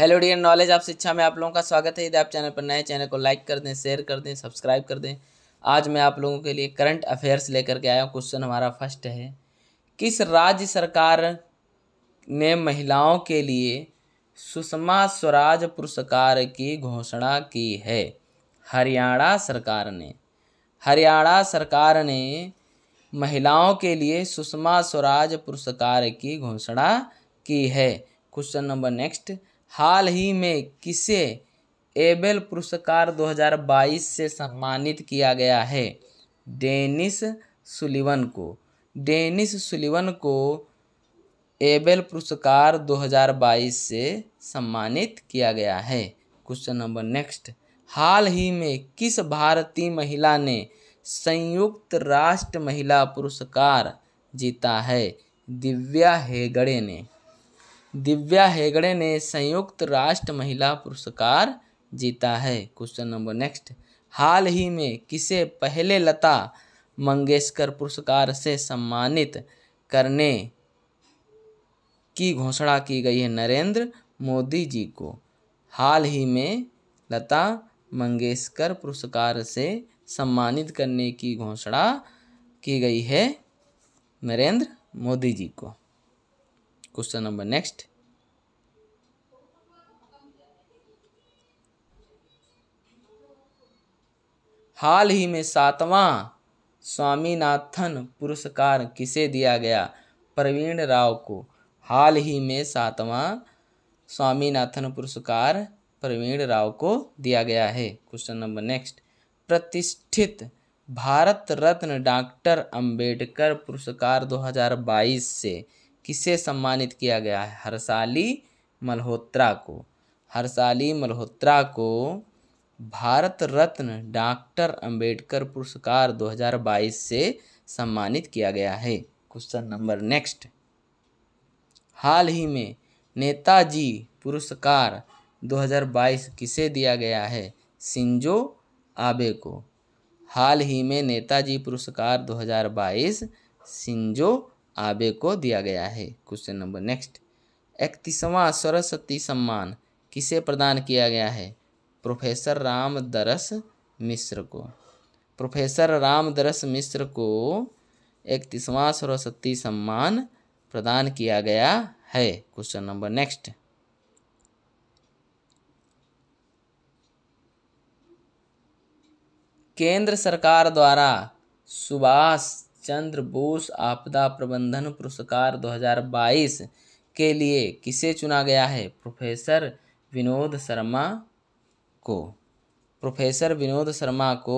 hello dear knowledge आप शिक्षा में आप लोगों का स्वागत है यदि आप चैनल पर नए चैनल को लाइक कर दें शेयर कर दें सब्सक्राइब कर दें आज मैं आप लोगों के लिए करंट अफेयर्स लेकर के आया हूँ क्वेश्चन हमारा फर्स्ट है किस राज्य सरकार ने महिलाओं के लिए सुषमा स्वराज पुरस्कार की घोषणा की है हरियाणा सरकार ने हरियाणा सरकार ने महिलाओं के लिए सुषमा स्वराज पुरस्कार की घोषणा की है क्वेश्चन नंबर नेक्स्ट हाल ही में किसे एबेल पुरस्कार 2022 से सम्मानित किया गया है डेनिस सुलिवन को डेनिस सुलिवन को एबेल पुरस्कार 2022 से सम्मानित किया गया है क्वेश्चन नंबर नेक्स्ट हाल ही में किस भारतीय महिला ने संयुक्त राष्ट्र महिला पुरस्कार जीता है दिव्या हेगड़े ने दिव्या हेगड़े ने संयुक्त राष्ट्र महिला पुरस्कार जीता है क्वेश्चन नंबर नेक्स्ट हाल ही में किसे पहले लता मंगेशकर पुरस्कार से सम्मानित करने की घोषणा की गई है नरेंद्र मोदी जी को हाल ही में लता मंगेशकर पुरस्कार से सम्मानित करने की घोषणा की गई है नरेंद्र मोदी जी को क्वेश्चन नंबर नेक्स्ट हाल ही में सातवां स्वामीनाथन पुरस्कार किसे दिया गया प्रवीण राव को हाल ही में सातवां स्वामीनाथन पुरस्कार प्रवीण राव को दिया गया है क्वेश्चन नंबर नेक्स्ट प्रतिष्ठित भारत रत्न डॉक्टर अंबेडकर पुरस्कार 2022 से किसे सम्मानित किया गया है हर्षाली मल्होत्रा को हर्षाली मल्होत्रा को भारत रत्न डॉक्टर अंबेडकर पुरस्कार 2022 से सम्मानित किया गया है क्वेश्चन नंबर नेक्स्ट हाल ही में नेताजी पुरस्कार 2022 किसे दिया गया है सिंजो आबे को हाल ही में नेताजी पुरस्कार 2022 सिंजो आबे को दिया गया है क्वेश्चन नंबर नेक्स्ट इकतीसवां सरस्वती सम्मान किसे प्रदान किया गया है प्रोफेसर रामदरस मिश्र को प्रोफेसर रामदरस मिश्र को इकतीसवां सरस्वती सम्मान प्रदान किया गया है क्वेश्चन नंबर नेक्स्ट केंद्र सरकार द्वारा सुभाष चंद्र बोस आपदा प्रबंधन पुरस्कार 2022 के लिए किसे चुना गया है प्रोफेसर विनोद शर्मा को प्रोफेसर विनोद शर्मा को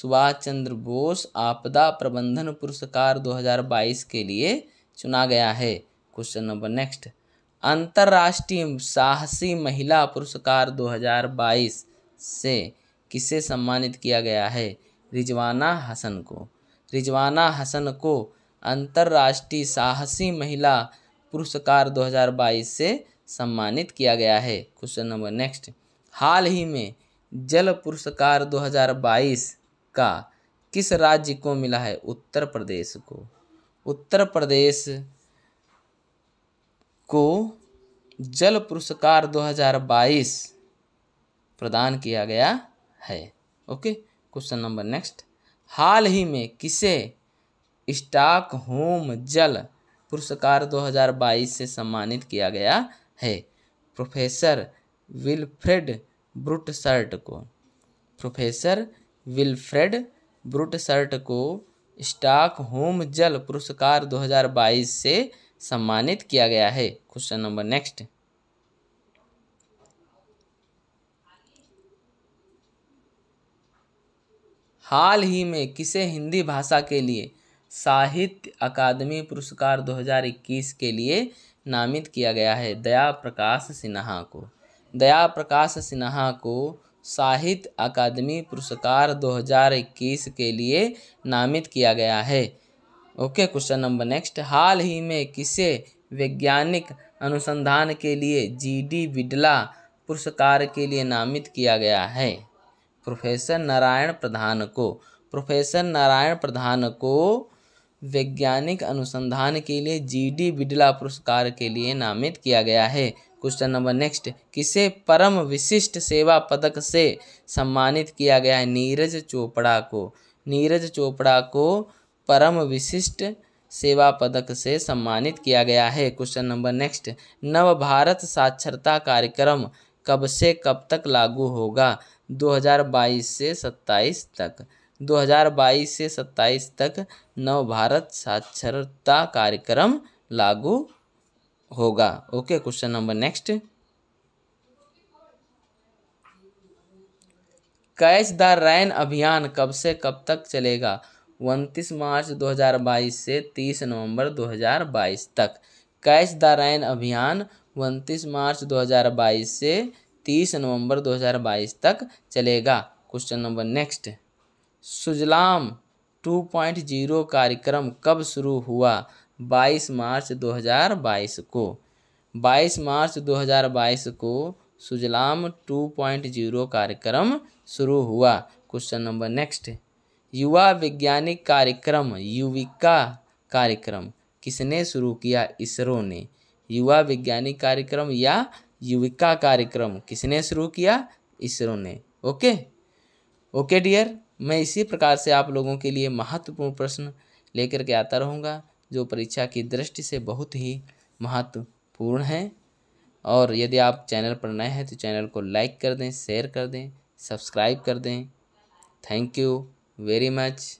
सुभाष चंद्र बोस आपदा प्रबंधन पुरस्कार 2022 के लिए चुना गया है क्वेश्चन नंबर नेक्स्ट अंतर्राष्ट्रीय साहसी महिला पुरस्कार 2022 से किसे सम्मानित किया गया है रिजवाना हसन को रिजवाना हसन को अंतर्राष्ट्रीय साहसी महिला पुरस्कार 2022 से सम्मानित किया गया है क्वेश्चन नंबर नेक्स्ट हाल ही में जल पुरस्कार 2022 का किस राज्य को मिला है उत्तर प्रदेश को उत्तर प्रदेश को जल पुरस्कार 2022 प्रदान किया गया है ओके क्वेश्चन नंबर नेक्स्ट हाल ही में किसे होम जल पुरस्कार 2022 से सम्मानित किया गया है प्रोफेसर विलफ्रेड ब्रुटसर्ट को प्रोफेसर विलफ्रेड ब्रुटसर्ट को होम जल पुरस्कार 2022 से सम्मानित किया गया है क्वेश्चन नंबर नेक्स्ट हाल ही में किसे हिंदी भाषा के लिए साहित्य अकादमी पुरस्कार 2021 के लिए नामित किया गया है दया प्रकाश सिन्हा को दया प्रकाश सिन्हा को साहित्य अकादमी पुरस्कार 2021 के लिए नामित किया गया है ओके क्वेश्चन नंबर नेक्स्ट हाल ही में किसे वैज्ञानिक अनुसंधान के लिए जी डी बिडला पुरस्कार के लिए नामित किया गया है प्रोफेसर नारायण प्रधान को प्रोफेसर नारायण प्रधान को वैज्ञानिक अनुसंधान के लिए जीडी बिडला पुरस्कार के लिए नामित किया गया है क्वेश्चन नंबर नेक्स्ट किसे परम विशिष्ट सेवा पदक से सम्मानित किया गया है नीरज चोपड़ा को नीरज चोपड़ा को परम विशिष्ट सेवा पदक से सम्मानित किया गया है क्वेश्चन नंबर नेक्स्ट नव भारत साक्षरता कार्यक्रम कब से कब तक लागू होगा 2022 से 27 तक 2022 से 27 तक नव भारत साक्षरता कार्यक्रम लागू होगा okay question number next catch the rain अभियान कब से कब तक चलेगा उनतीस मार्च 2022 से 30 नवंबर 2022 तक कैच द रैन अभियान उनतीस मार्च 2022 से तीस नवंबर 2022 तक चलेगा क्वेश्चन नंबर नेक्स्ट सुजलाम 2.0 कार्यक्रम कब शुरू हुआ 22 मार्च 2022 को 22 मार्च 2022 को सुजलाम 2.0 कार्यक्रम शुरू हुआ क्वेश्चन नंबर नेक्स्ट युवा वैज्ञानिक कार्यक्रम युविका कार्यक्रम किसने शुरू किया इसरो ने युवा वैज्ञानिक कार्यक्रम या युविका कार्यक्रम किसने शुरू किया इसरो ने ओके ओके डियर मैं इसी प्रकार से आप लोगों के लिए महत्वपूर्ण प्रश्न लेकर के आता रहूँगा जो परीक्षा की दृष्टि से बहुत ही महत्वपूर्ण हैं और यदि आप चैनल पर नए हैं तो चैनल को लाइक कर दें शेयर कर दें सब्सक्राइब कर दें थैंक यू वेरी मच